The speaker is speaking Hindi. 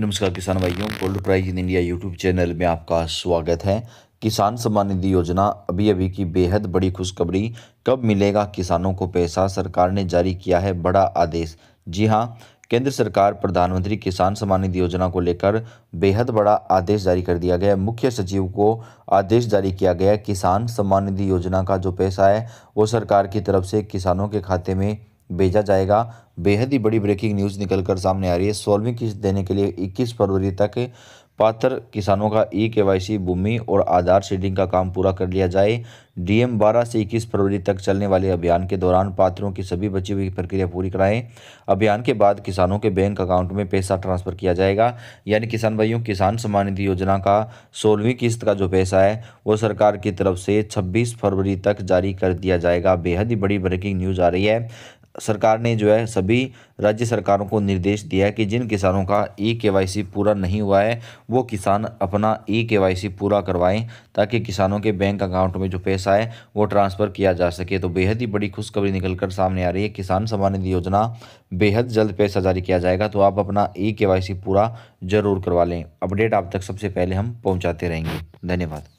नमस्कार किसान भाइयों gold prize in India YouTube channel में आपका स्वागत है किसान सम्मान निधि योजना अभी अभी की बेहद बड़ी खुशखबरी कब मिलेगा किसानों को पैसा सरकार ने जारी किया है बड़ा आदेश जी हाँ केंद्र सरकार प्रधानमंत्री किसान सम्मान निधि योजना को लेकर बेहद बड़ा आदेश जारी कर दिया गया मुख्य सचिव को आदेश जारी किया गया किसान सम्मान निधि योजना का जो पैसा है वो सरकार की तरफ से किसानों के खाते में भेजा जाएगा बेहद ही बड़ी ब्रेकिंग न्यूज़ निकल कर सामने आ रही है सोलहवीं किस्त देने के लिए 21 फरवरी तक पात्र किसानों का ई के भूमि और आधार शेडिंग का काम पूरा कर लिया जाए डीएम 12 से 21 फरवरी तक चलने वाले अभियान के दौरान पात्रों की सभी बची हुई प्रक्रिया पूरी कराएं अभियान के बाद किसानों के बैंक अकाउंट में पैसा ट्रांसफर किया जाएगा यानी किसान भाइयों किसान सम्मान निधि योजना का सोलहवीं किस्त का जो पैसा है वो सरकार की तरफ से छब्बीस फरवरी तक जारी कर दिया जाएगा बेहद ही बड़ी ब्रेकिंग न्यूज़ आ रही है सरकार ने जो है सभी राज्य सरकारों को निर्देश दिया है कि जिन किसानों का ई के पूरा नहीं हुआ है वो किसान अपना ई के पूरा करवाएं ताकि किसानों के बैंक अकाउंट में जो पैसा है वो ट्रांसफ़र किया जा सके तो बेहद ही बड़ी खुशखबरी निकल कर सामने आ रही है किसान सम्मान निधि योजना बेहद जल्द पैसा जारी किया जाएगा तो आप अपना ई के पूरा ज़रूर करवा लें अपडेट आप तक सबसे पहले हम पहुँचाते रहेंगे धन्यवाद